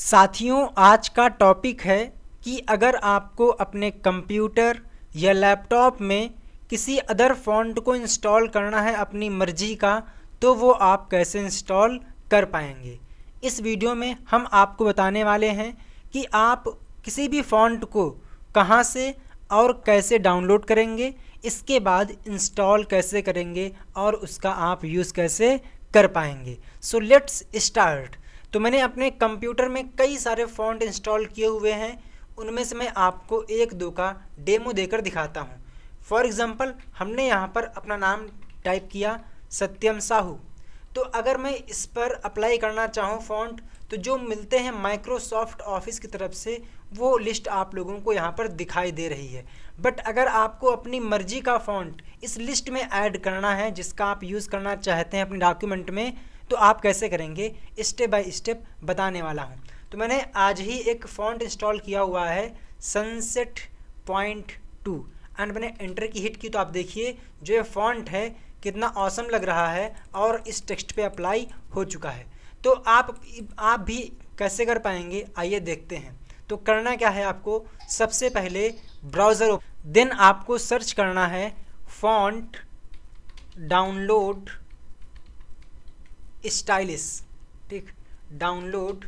साथियों आज का टॉपिक है कि अगर आपको अपने कंप्यूटर या लैपटॉप में किसी अदर फॉन्ट को इंस्टॉल करना है अपनी मर्जी का तो वो आप कैसे इंस्टॉल कर पाएंगे इस वीडियो में हम आपको बताने वाले हैं कि आप किसी भी फॉन्ट को कहाँ से और कैसे डाउनलोड करेंगे इसके बाद इंस्टॉल कैसे करेंगे और उसका आप यूज़ कैसे कर पाएंगे सो लेट्स स्टार्ट तो मैंने अपने कंप्यूटर में कई सारे फॉन्ट इंस्टॉल किए हुए हैं उनमें से मैं आपको एक दो का डेमो देकर दिखाता हूँ फॉर एग्ज़ाम्पल हमने यहाँ पर अपना नाम टाइप किया सत्यम साहू तो अगर मैं इस पर अप्लाई करना चाहूँ फॉन्ट तो जो मिलते हैं माइक्रोसॉफ्ट ऑफिस की तरफ से वो लिस्ट आप लोगों को यहाँ पर दिखाई दे रही है बट अगर आपको अपनी मर्ज़ी का फॉन्ट इस लिस्ट में ऐड करना है जिसका आप यूज़ करना चाहते हैं अपने डॉक्यूमेंट में तो आप कैसे करेंगे स्टेप बाय स्टेप बताने वाला हूँ तो मैंने आज ही एक फॉन्ट इंस्टॉल किया हुआ है सनसेट पॉइंट टू एंड मैंने एंटर की हिट की तो आप देखिए जो ये फॉन्ट है कितना औसम लग रहा है और इस टेक्स्ट पे अप्लाई हो चुका है तो आप आप भी कैसे कर पाएंगे आइए देखते हैं तो करना क्या है आपको सबसे पहले ब्राउज़र देन आपको सर्च करना है फॉन्ट डाउनलोड स्टाइलिस ठीक डाउनलोड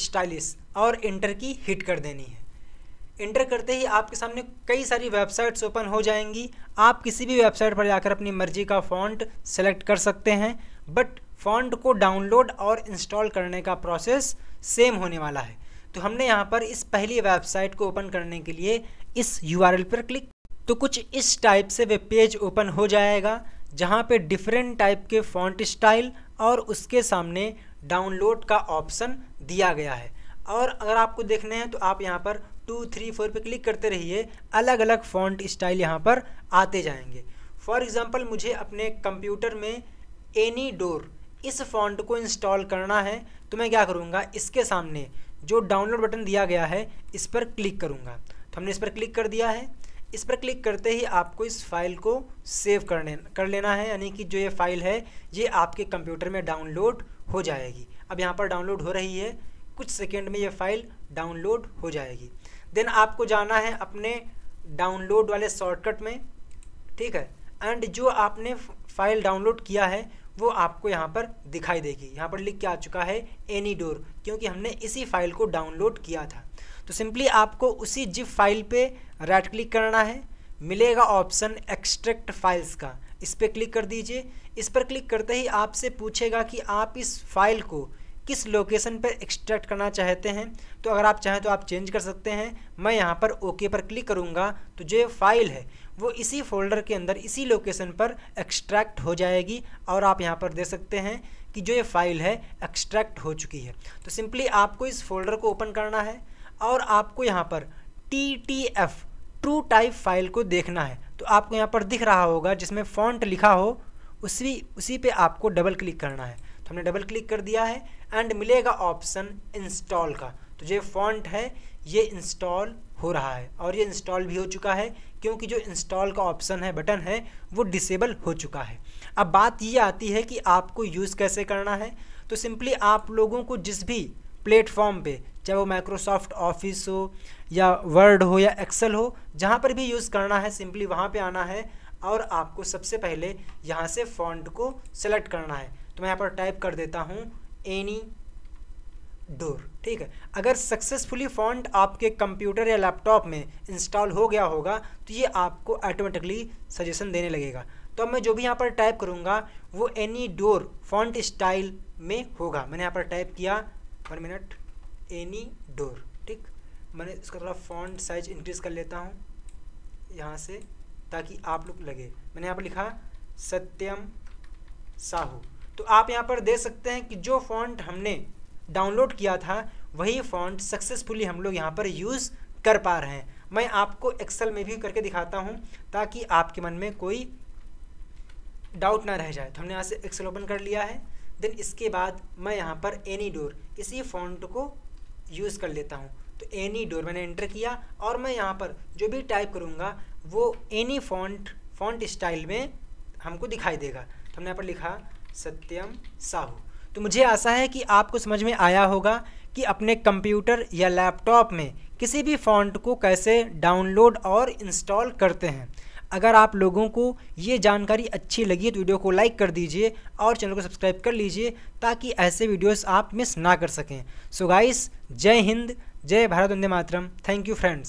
स्टाइलिस और इंटर की हिट कर देनी है इंटर करते ही आपके सामने कई सारी वेबसाइट्स ओपन हो जाएंगी आप किसी भी वेबसाइट पर जाकर अपनी मर्जी का फ़ॉन्ट सेलेक्ट कर सकते हैं बट फ़ॉन्ट को डाउनलोड और इंस्टॉल करने का प्रोसेस सेम होने वाला है तो हमने यहाँ पर इस पहली वेबसाइट को ओपन करने के लिए इस यू पर क्लिक तो कुछ इस टाइप से वेब पेज ओपन हो जाएगा जहाँ पे डिफरेंट टाइप के फॉन्ट स्टाइल और उसके सामने डाउनलोड का ऑप्शन दिया गया है और अगर आपको देखने हैं तो आप यहाँ पर टू थ्री फोर पे क्लिक करते रहिए अलग अलग फॉन्ट स्टाइल यहाँ पर आते जाएंगे फॉर एग्ज़ाम्पल मुझे अपने कंप्यूटर में एनी डोर इस फॉन्ट को इंस्टॉल करना है तो मैं क्या करूँगा इसके सामने जो डाउनलोड बटन दिया गया है इस पर क्लिक करूँगा तो हमने इस पर क्लिक कर दिया है इस पर क्लिक करते ही आपको इस फाइल को सेव करने कर लेना है यानी कि जो ये फ़ाइल है ये आपके कंप्यूटर में डाउनलोड हो जाएगी अब यहाँ पर डाउनलोड हो रही है कुछ सेकेंड में ये फ़ाइल डाउनलोड हो जाएगी देन आपको जाना है अपने डाउनलोड वाले शॉर्टकट में ठीक है एंड जो आपने फाइल डाउनलोड किया है वो आपको यहाँ पर दिखाई देगी यहाँ पर लिख के आ चुका है एनी डोर क्योंकि हमने इसी फाइल को डाउनलोड किया था तो सिंपली आपको उसी जिप फाइल पे राइट क्लिक करना है मिलेगा ऑप्शन एक्सट्रैक्ट फाइल्स का इस पर क्लिक कर दीजिए इस पर क्लिक करते ही आपसे पूछेगा कि आप इस फाइल को किस लोकेशन पर एक्सट्रैक्ट करना चाहते हैं तो अगर आप चाहें तो आप चेंज कर सकते हैं मैं यहाँ पर ओके पर क्लिक करूँगा तो जो फाइल है वो इसी फोल्डर के अंदर इसी लोकेशन पर एक्सट्रैक्ट हो जाएगी और आप यहाँ पर दे सकते हैं कि जो ये फाइल है एक्सट्रैक्ट हो चुकी है तो सिंपली आपको इस फोल्डर को ओपन करना है और आपको यहाँ पर T T F true type file को देखना है तो आपको यहाँ पर दिख रहा होगा जिसमें फॉन्ट लिखा हो उसी उसी पे आपको डबल क्लिक करना है तो हमने डबल क्लिक कर दिया है एंड मिलेगा ऑप्शन इंस्टॉल का तो ये फॉन्ट है ये इंस्टॉल हो रहा है और ये इंस्टॉल भी हो चुका है क्योंकि जो इंस्टॉल का ऑप्शन है बटन है वो डिसेबल हो चुका है अब बात ये आती है कि आपको यूज़ कैसे करना है तो सिंपली आप लोगों को जिस भी प्लेटफॉर्म पे चाहे वो माइक्रोसॉफ्ट ऑफिस हो या वर्ड हो या एक्सेल हो जहाँ पर भी यूज़ करना है सिंपली वहाँ पे आना है और आपको सबसे पहले यहाँ से फॉन्ट को सेलेक्ट करना है तो मैं यहाँ पर टाइप कर देता हूँ एनी डोर ठीक है अगर सक्सेसफुली फॉन्ट आपके कंप्यूटर या लैपटॉप में इंस्टॉल हो गया होगा तो ये आपको ऑटोमेटिकली सजेशन देने लगेगा तो अब मैं जो भी यहाँ पर टाइप करूँगा वो एनी डोर फॉन्ट स्टाइल में होगा मैंने यहाँ पर टाइप किया वन मिनट एनी डोर ठीक मैंने इसका थोड़ा फॉन्ट साइज इंक्रीज़ कर लेता हूँ यहाँ से ताकि आप लोग लगे मैंने यहाँ पर लिखा सत्यम साहू तो आप यहाँ पर देख सकते हैं कि जो फॉन्ट हमने डाउनलोड किया था वही फॉन्ट सक्सेसफुली हम लोग यहाँ पर यूज़ कर पा रहे हैं मैं आपको एक्सेल में भी करके दिखाता हूँ ताकि आपके मन में कोई डाउट ना रह जाए तो हमने यहाँ से एक्सेल ओपन कर लिया है देन इसके बाद मैं यहाँ पर एनी डोर इसी फॉन्ट को यूज़ कर लेता हूँ तो एनी डोर मैंने एंटर किया और मैं यहाँ पर जो भी टाइप करूँगा वो एनी फॉन्ट फॉन्ट स्टाइल में हमको दिखाई देगा तो हमने यहाँ पर लिखा सत्यम साहू तो मुझे आशा है कि आपको समझ में आया होगा कि अपने कंप्यूटर या लैपटॉप में किसी भी फॉन्ट को कैसे डाउनलोड और इंस्टॉल करते हैं अगर आप लोगों को ये जानकारी अच्छी लगी तो वीडियो को लाइक कर दीजिए और चैनल को सब्सक्राइब कर लीजिए ताकि ऐसे वीडियोस आप मिस ना कर सकें सो गाइस जय हिंद जय भारत वंदे मातरम थैंक यू फ्रेंड्स